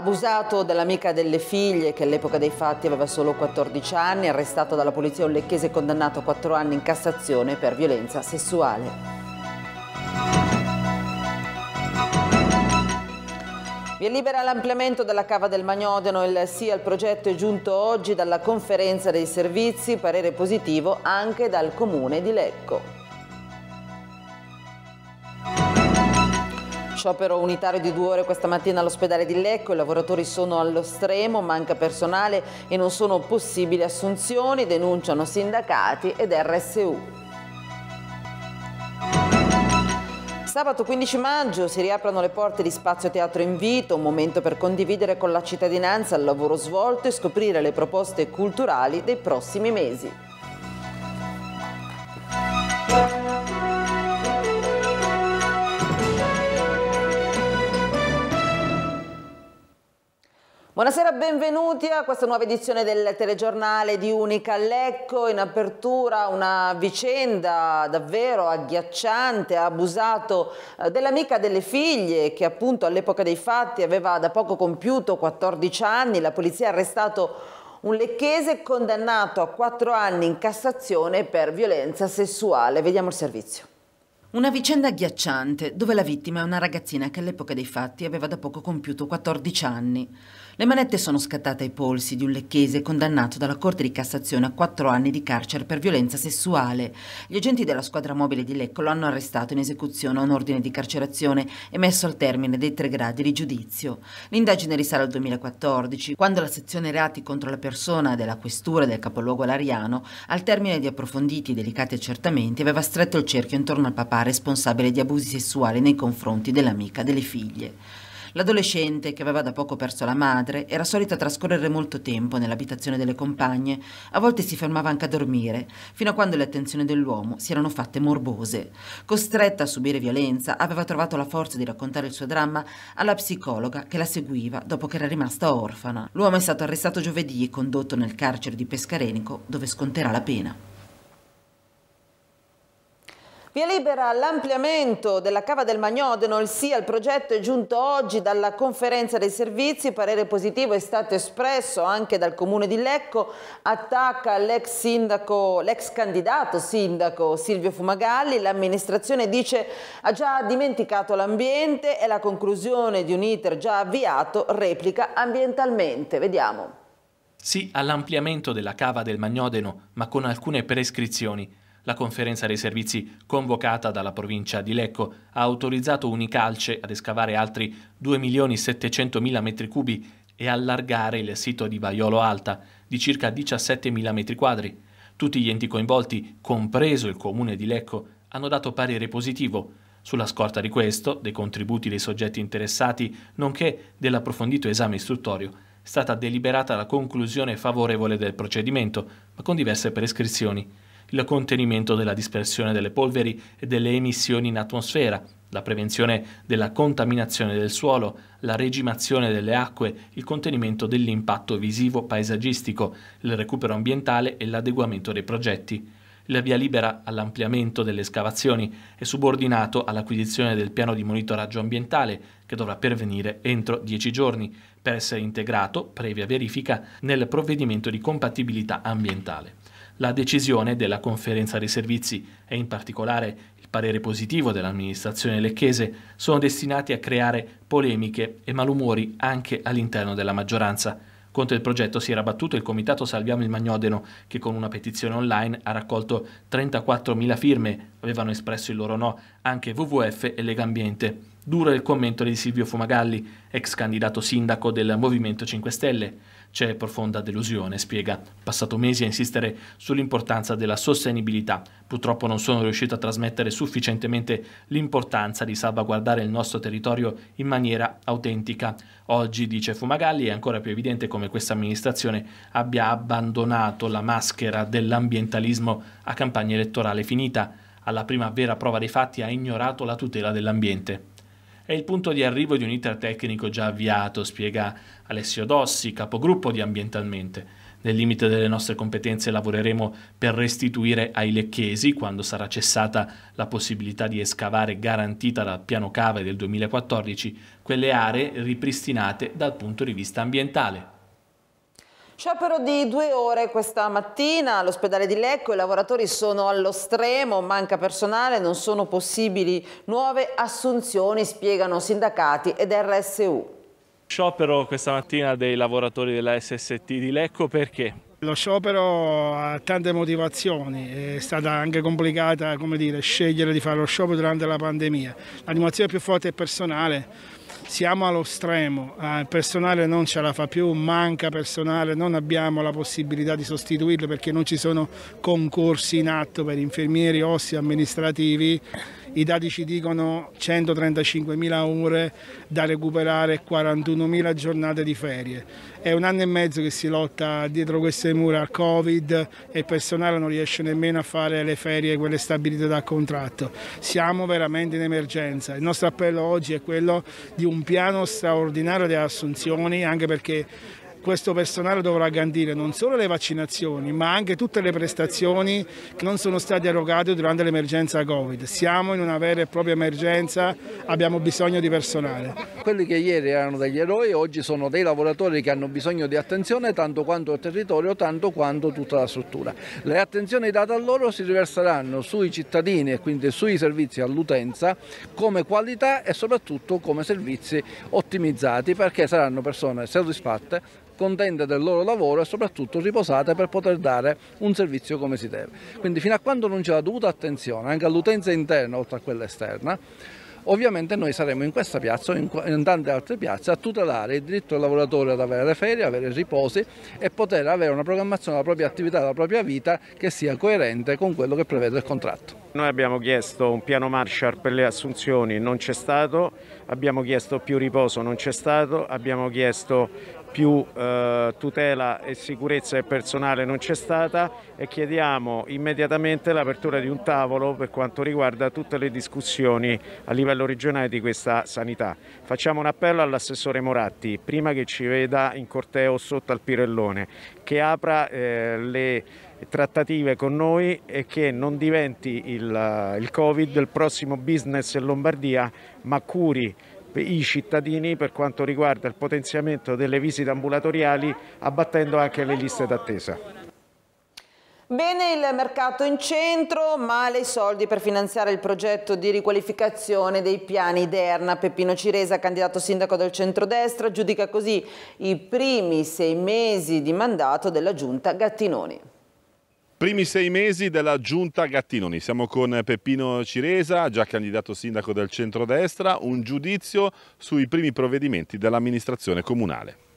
abusato dell'amica delle figlie che all'epoca dei fatti aveva solo 14 anni, arrestato dalla polizia olecchese e condannato a 4 anni in Cassazione per violenza sessuale. Via libera l'ampliamento della Cava del Magnodeno, il sì al progetto è giunto oggi dalla conferenza dei servizi, parere positivo anche dal comune di Lecco. Sciopero unitario di due ore questa mattina all'ospedale di Lecco, i lavoratori sono allo stremo, manca personale e non sono possibili assunzioni, denunciano sindacati ed RSU. Sabato 15 maggio si riaprono le porte di Spazio Teatro Invito, un momento per condividere con la cittadinanza il lavoro svolto e scoprire le proposte culturali dei prossimi mesi. Buonasera, benvenuti a questa nuova edizione del telegiornale di Unica Lecco. In apertura una vicenda davvero agghiacciante, ha abusato eh, dell'amica delle figlie che appunto all'epoca dei fatti aveva da poco compiuto 14 anni. La polizia ha arrestato un lecchese condannato a 4 anni in Cassazione per violenza sessuale. Vediamo il servizio. Una vicenda agghiacciante, dove la vittima è una ragazzina che all'epoca dei fatti aveva da poco compiuto 14 anni. Le manette sono scattate ai polsi di un lecchese condannato dalla Corte di Cassazione a 4 anni di carcere per violenza sessuale. Gli agenti della squadra mobile di Lecco lo hanno arrestato in esecuzione a un ordine di carcerazione emesso al termine dei tre gradi di giudizio. L'indagine risale al 2014, quando la sezione reati contro la persona della questura del capoluogo Lariano, al termine di approfonditi e delicati accertamenti, aveva stretto il cerchio intorno al papà responsabile di abusi sessuali nei confronti dell'amica delle figlie. L'adolescente, che aveva da poco perso la madre, era solita trascorrere molto tempo nell'abitazione delle compagne, a volte si fermava anche a dormire, fino a quando le attenzioni dell'uomo si erano fatte morbose. Costretta a subire violenza, aveva trovato la forza di raccontare il suo dramma alla psicologa che la seguiva dopo che era rimasta orfana. L'uomo è stato arrestato giovedì e condotto nel carcere di Pescarenico, dove sconterà la pena. Via libera all'ampliamento della cava del Magnodeno, il sì al progetto è giunto oggi dalla conferenza dei servizi, parere positivo è stato espresso anche dal comune di Lecco, attacca l'ex sindaco, l'ex candidato sindaco Silvio Fumagalli, l'amministrazione dice ha già dimenticato l'ambiente e la conclusione di un iter già avviato replica ambientalmente, vediamo. Sì all'ampliamento della cava del Magnodeno, ma con alcune prescrizioni. La conferenza dei servizi convocata dalla provincia di Lecco ha autorizzato Unicalce ad escavare altri 2.700.000 m3 e allargare il sito di Baiolo Alta di circa 17.000 m2. Tutti gli enti coinvolti, compreso il comune di Lecco, hanno dato parere positivo. Sulla scorta di questo, dei contributi dei soggetti interessati, nonché dell'approfondito esame istruttorio, è stata deliberata la conclusione favorevole del procedimento, ma con diverse prescrizioni il contenimento della dispersione delle polveri e delle emissioni in atmosfera, la prevenzione della contaminazione del suolo, la regimazione delle acque, il contenimento dell'impatto visivo paesaggistico, il recupero ambientale e l'adeguamento dei progetti. La via libera all'ampliamento delle escavazioni è subordinato all'acquisizione del piano di monitoraggio ambientale, che dovrà pervenire entro 10 giorni, per essere integrato, previa verifica, nel provvedimento di compatibilità ambientale la decisione della conferenza dei servizi e in particolare il parere positivo dell'amministrazione lecchese sono destinati a creare polemiche e malumori anche all'interno della maggioranza. Contro il progetto si era battuto il comitato Salviamo il Magnodeno, che con una petizione online ha raccolto 34.000 firme, avevano espresso il loro no anche WWF e Legambiente. Dura il commento di Silvio Fumagalli, ex candidato sindaco del Movimento 5 Stelle. C'è profonda delusione, spiega. Passato mesi a insistere sull'importanza della sostenibilità. Purtroppo non sono riuscito a trasmettere sufficientemente l'importanza di salvaguardare il nostro territorio in maniera autentica. Oggi, dice Fumagalli, è ancora più evidente come questa amministrazione abbia abbandonato la maschera dell'ambientalismo a campagna elettorale finita. Alla prima vera prova dei fatti ha ignorato la tutela dell'ambiente è il punto di arrivo di un iter tecnico già avviato, spiega Alessio Dossi, capogruppo di Ambientalmente. Nel limite delle nostre competenze lavoreremo per restituire ai lecchesi, quando sarà cessata la possibilità di escavare garantita dal piano cave del 2014, quelle aree ripristinate dal punto di vista ambientale. Sciopero di due ore questa mattina all'ospedale di Lecco, i lavoratori sono allo stremo, manca personale, non sono possibili nuove assunzioni, spiegano sindacati ed RSU. Sciopero questa mattina dei lavoratori della SST di Lecco perché? Lo sciopero ha tante motivazioni, è stata anche complicata dire, scegliere di fare lo sciopero durante la pandemia. L'animazione più forte è personale, siamo allo stremo, eh, il personale non ce la fa più, manca personale, non abbiamo la possibilità di sostituirlo perché non ci sono concorsi in atto per infermieri, ossi, amministrativi i dati ci dicono 135.000 ore da recuperare, e 41.000 giornate di ferie. È un anno e mezzo che si lotta dietro queste mura al Covid e il personale non riesce nemmeno a fare le ferie, quelle stabilite dal contratto. Siamo veramente in emergenza. Il nostro appello oggi è quello di un piano straordinario delle assunzioni, anche perché questo personale dovrà garantire non solo le vaccinazioni ma anche tutte le prestazioni che non sono state erogate durante l'emergenza Covid. Siamo in una vera e propria emergenza, abbiamo bisogno di personale. Quelli che ieri erano degli eroi oggi sono dei lavoratori che hanno bisogno di attenzione tanto quanto il territorio, tanto quanto tutta la struttura. Le attenzioni date a loro si riverseranno sui cittadini e quindi sui servizi all'utenza come qualità e soprattutto come servizi ottimizzati perché saranno persone soddisfatte contente del loro lavoro e soprattutto riposate per poter dare un servizio come si deve. Quindi fino a quando non c'è la dovuta attenzione anche all'utenza interna oltre a quella esterna, Ovviamente noi saremo in questa piazza o in, tante altre piazze a tutelare il diritto del lavoratore ad avere le ferie, avere riposi e poter avere una programmazione della propria attività, della propria vita che sia coerente con quello che prevede il contratto. Noi abbiamo chiesto un piano Marshall per le assunzioni, non c'è stato, abbiamo chiesto più riposo, non c'è stato, abbiamo chiesto più eh, tutela e sicurezza del personale non c'è stata e chiediamo immediatamente l'apertura di un tavolo per quanto riguarda tutte le discussioni a livello regionale di questa sanità. Facciamo un appello all'assessore Moratti, prima che ci veda in corteo sotto al Pirellone, che apra eh, le trattative con noi e che non diventi il, il Covid il prossimo business in Lombardia, ma curi i cittadini per quanto riguarda il potenziamento delle visite ambulatoriali, abbattendo anche le liste d'attesa. Bene il mercato in centro, male i soldi per finanziare il progetto di riqualificazione dei piani Derna. Peppino Ciresa, candidato sindaco del centrodestra, giudica così i primi sei mesi di mandato della giunta Gattinoni. Primi sei mesi della giunta Gattinoni, siamo con Peppino Ciresa, già candidato sindaco del centrodestra, un giudizio sui primi provvedimenti dell'amministrazione comunale.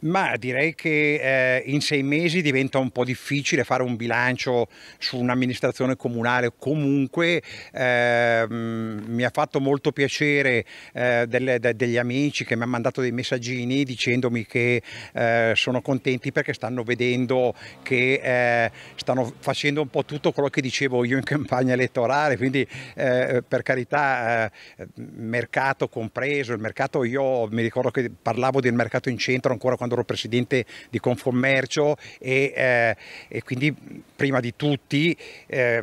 Ma direi che eh, in sei mesi diventa un po' difficile fare un bilancio su un'amministrazione comunale. Comunque eh, mi ha fatto molto piacere eh, delle, de, degli amici che mi hanno mandato dei messaggini dicendomi che eh, sono contenti perché stanno vedendo che eh, stanno facendo un po' tutto quello che dicevo io in campagna elettorale. Quindi eh, per carità, mercato compreso, il mercato io mi ricordo che parlavo del mercato in centro ancora quando quando ero presidente di Confcommercio e, eh, e quindi prima di tutti, eh,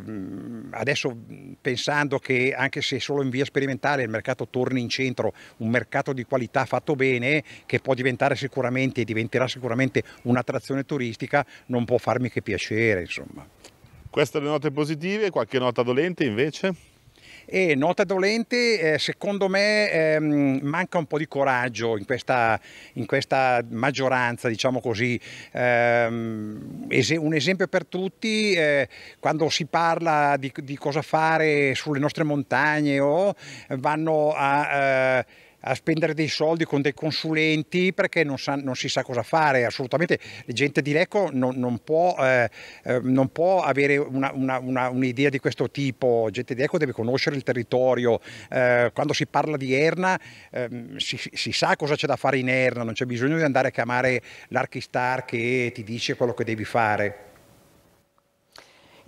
adesso pensando che anche se solo in via sperimentale il mercato torni in centro, un mercato di qualità fatto bene, che può diventare sicuramente e diventerà sicuramente un'attrazione turistica, non può farmi che piacere. Insomma. Queste le note positive, qualche nota dolente invece? E nota dolente, eh, secondo me ehm, manca un po' di coraggio in questa, in questa maggioranza, diciamo così. Ehm, un esempio per tutti, eh, quando si parla di, di, cosa fare sulle nostre montagne o vanno a... Eh, a spendere dei soldi con dei consulenti perché non, sa, non si sa cosa fare assolutamente. La gente di Lecco non, non, può, eh, eh non può, avere un'idea di questo tipo, la gente di Lecco deve conoscere il territorio, eh, quando si parla di Erna eh, si, si, sa cosa c'è da fare in Erna, non c'è bisogno di andare a chiamare l'archistar che ti dice quello che devi fare.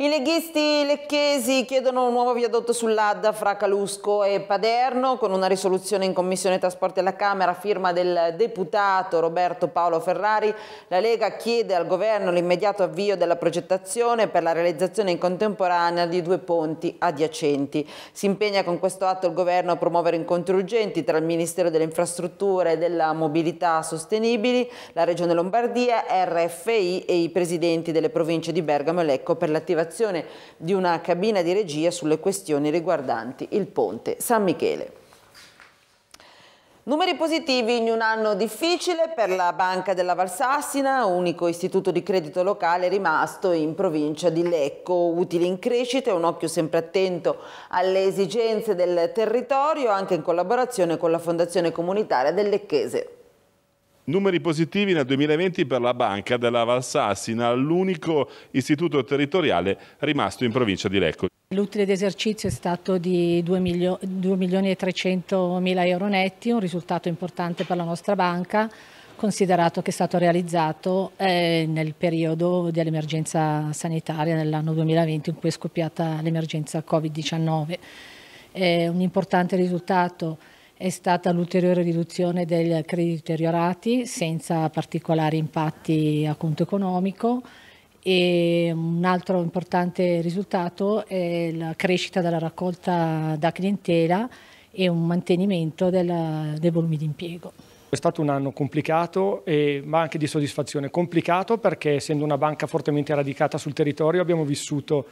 I leghisti lecchesi chiedono un nuovo viadotto sull'Adda fra Calusco e Paderno con una risoluzione in Commissione Trasporti alla Camera firma del deputato Roberto Paolo Ferrari. La Lega chiede al governo l'immediato avvio della progettazione per la realizzazione in contemporanea di due ponti adiacenti. Si impegna con questo atto il governo a promuovere incontri urgenti tra il Ministero delle Infrastrutture e della Mobilità Sostenibili, la Regione Lombardia, RFI e i presidenti delle province di Bergamo e Lecco per l'attivazione realizzazione di una cabina di regia sulle questioni riguardanti il ponte San Michele. Numeri positivi in un anno difficile per la Banca della Valsassina, unico istituto di credito locale rimasto in provincia di Lecco. Utili in crescita e un occhio sempre attento alle esigenze del territorio, anche in collaborazione con la Fondazione Comunitaria del Lecchese. Numeri positivi nel 2020 per la banca della Valsassina, l'unico istituto territoriale rimasto in provincia di Lecco. L'utile d'esercizio è stato di 2 milioni e 300 mila euro netti, un risultato importante per la nostra banca considerato che è stato realizzato eh, nel periodo dell'emergenza sanitaria nell'anno 2020 in cui è scoppiata l'emergenza Covid-19. un importante risultato è stata l'ulteriore riduzione dei crediti deteriorati senza particolari impatti a conto economico e un altro importante risultato è la crescita della raccolta da clientela e un mantenimento della, dei volumi di impiego. È stato un anno complicato, e, ma anche di soddisfazione. Complicato perché essendo una banca fortemente radicata sul territorio abbiamo vissuto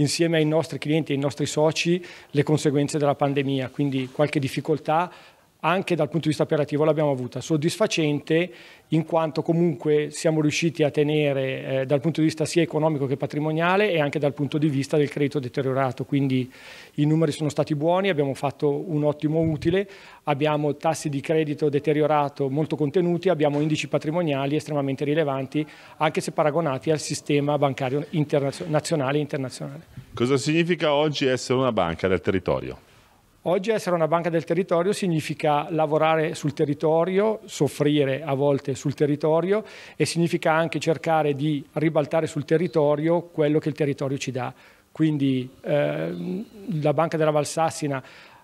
insieme ai nostri clienti e ai nostri soci le conseguenze della pandemia, quindi qualche difficoltà anche dal punto di vista operativo l'abbiamo avuta soddisfacente in quanto comunque siamo riusciti a tenere eh, dal punto di vista sia economico che patrimoniale e anche dal punto di vista del credito deteriorato, quindi i numeri sono stati buoni, abbiamo fatto un ottimo utile, abbiamo tassi di credito deteriorato molto contenuti, abbiamo indici patrimoniali estremamente rilevanti anche se paragonati al sistema bancario nazionale e internazionale. Cosa significa oggi essere una banca del territorio? Oggi essere una banca del territorio significa lavorare sul territorio, soffrire a volte sul territorio e significa anche cercare di ribaltare sul territorio quello che il territorio ci dà. Quindi eh, la Banca della Valsassina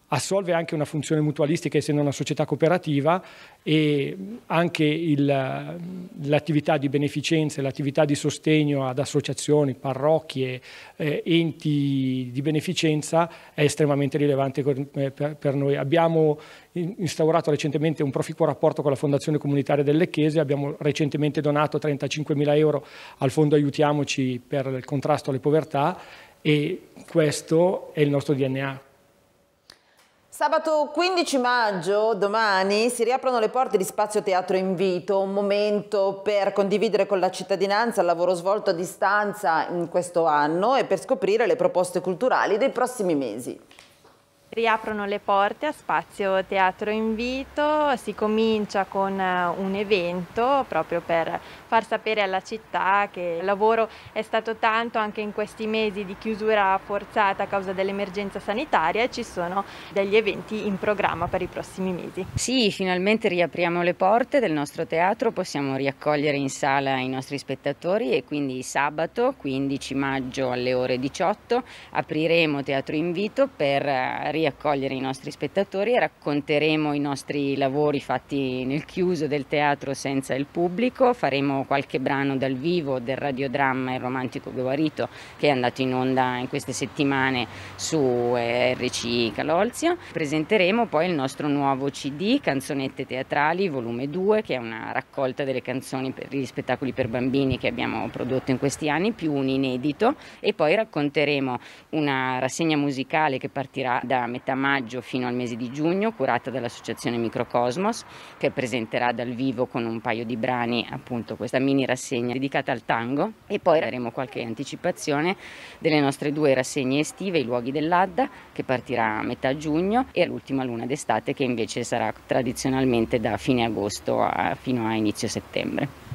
assolve anche una funzione mutualistica essendo una società cooperativa e anche l'attività di beneficenza, l'attività di sostegno ad associazioni, parrocchie, eh, enti di beneficenza è estremamente rilevante per, eh, per noi. Abbiamo instaurato recentemente un proficuo rapporto con la Fondazione Comunitaria delle Chiese, abbiamo recentemente donato 35 mila euro al Fondo Aiutiamoci per il contrasto alle povertà e questo è il nostro DNA. Sabato 15 maggio, domani, si riaprono le porte di Spazio Teatro Invito, un momento per condividere con la cittadinanza il lavoro svolto a distanza in questo anno e per scoprire le proposte culturali dei prossimi mesi riaprono le porte a Spazio Teatro Invito, si comincia con eh, un evento proprio per far sapere alla città che il lavoro è stato tanto anche in questi mesi di chiusura forzata a causa dell'emergenza sanitaria e ci sono degli eventi in programma per i prossimi mesi. Sì, finalmente riapriamo le porte del nostro teatro, possiamo riaccogliere in sala i nostri spettatori e quindi sabato 15 maggio alle ore 18 apriremo Teatro Invito per riaprire eh, accogliere i nostri spettatori e racconteremo i nostri lavori fatti nel chiuso del teatro senza il pubblico, faremo qualche brano dal vivo del radiodramma Il romantico guarito che è andato in onda in queste settimane su eh, RC Calolzia. Presenteremo poi il nostro nuovo CD Canzonette teatrali volume 2 che è una raccolta delle canzoni per gli spettacoli per bambini che abbiamo prodotto in questi anni più un inedito e poi racconteremo una rassegna musicale che partirà da metà maggio fino al mese di giugno, curata dall'associazione Microcosmos, che presenterà dal vivo con un paio di brani appunto questa mini rassegna dedicata al tango e poi daremo qualche anticipazione delle nostre due rassegne estive, i luoghi dell'Adda, che partirà a metà giugno e l'ultima luna d'estate che invece sarà tradizionalmente da fine agosto a, fino a inizio settembre.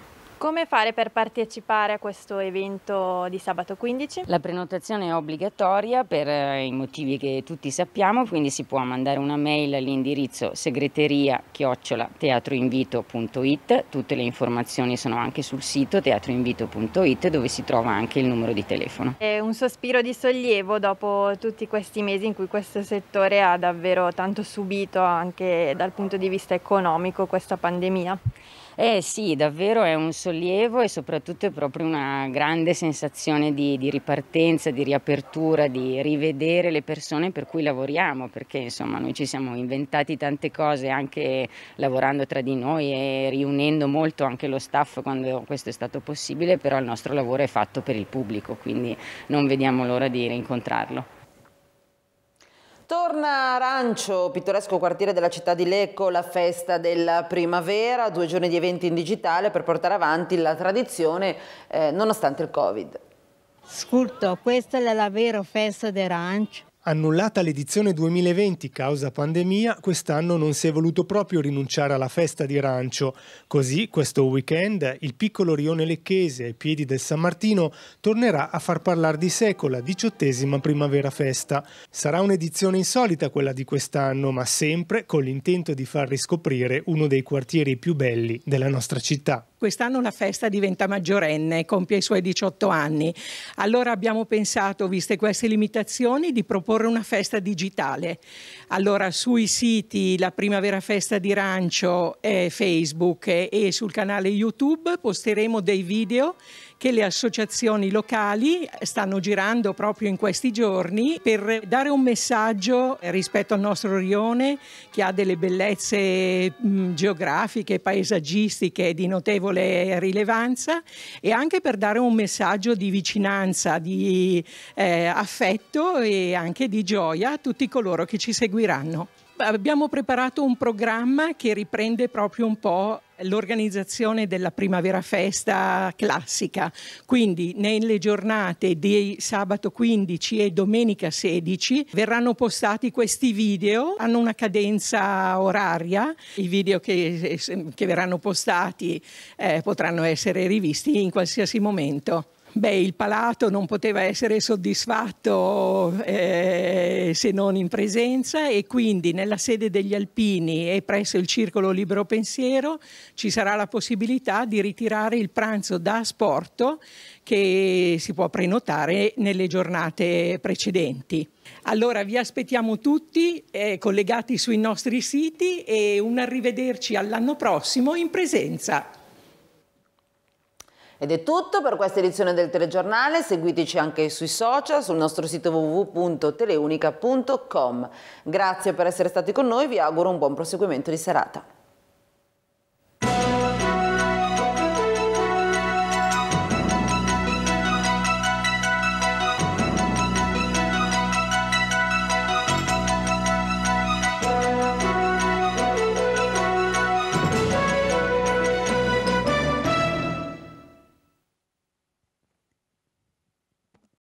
Come fare per partecipare a questo evento di sabato 15? La prenotazione è obbligatoria per eh, i motivi che tutti sappiamo, quindi si può mandare una mail all'indirizzo segreteria-teatroinvito.it, tutte le informazioni sono anche sul sito teatroinvito.it dove si trova anche il numero di telefono. È un sospiro di sollievo dopo tutti questi mesi in cui questo settore ha davvero tanto subito anche dal punto di vista economico questa pandemia. Eh sì, davvero è un sollievo e soprattutto è proprio una grande sensazione di, di ripartenza, di riapertura, di rivedere le persone per cui lavoriamo, perché insomma noi ci siamo inventati tante cose anche lavorando tra di noi e riunendo molto anche lo staff quando questo è stato possibile, però il nostro lavoro è fatto per il pubblico, quindi non vediamo l'ora di rincontrarlo. Torna a Arancio, pittoresco quartiere della città di Lecco, la festa della primavera, due giorni di eventi in digitale per portare avanti la tradizione eh, nonostante il Covid. Ascolto, questa è la vera festa di Arancio. Annullata l'edizione 2020 causa pandemia, quest'anno non si è voluto proprio rinunciare alla festa di rancio. Così, questo weekend, il piccolo rione lecchese ai piedi del San Martino tornerà a far parlare di sé con la diciottesima primavera festa. Sarà un'edizione insolita quella di quest'anno, ma sempre con l'intento di far riscoprire uno dei quartieri più belli della nostra città. Quest'anno la festa diventa maggiorenne, compie i suoi 18 anni. Allora abbiamo pensato, viste queste limitazioni, di proporre una festa digitale. Allora sui siti La Primavera Festa di Rancio, eh, Facebook eh, e sul canale YouTube posteremo dei video che le associazioni locali stanno girando proprio in questi giorni per dare un messaggio rispetto al nostro rione che ha delle bellezze mh, mm, geografiche, paesaggistiche di notevole rilevanza e anche per dare un messaggio di vicinanza, di eh, affetto e anche di gioia a tutti coloro che ci seguiranno abbiamo preparato un programma che riprende proprio un po' l'organizzazione della primavera festa classica, quindi nelle giornate di sabato 15 e domenica 16 verranno postati questi video, hanno una cadenza oraria, i video che, che verranno postati eh, potranno essere rivisti in qualsiasi momento. Beh, il palato non poteva essere soddisfatto eh, se non in presenza e quindi nella sede degli Alpini e presso il Circolo Libero Pensiero ci sarà la possibilità di ritirare il pranzo da asporto che si può prenotare nelle giornate precedenti. Allora vi aspettiamo tutti eh, collegati sui nostri siti e un arrivederci all'anno prossimo in presenza. Ed è tutto per questa edizione del telegiornale, seguiteci anche sui social, sul nostro sito www.teleunica.com. Grazie per essere stati con noi, vi auguro un buon proseguimento di serata.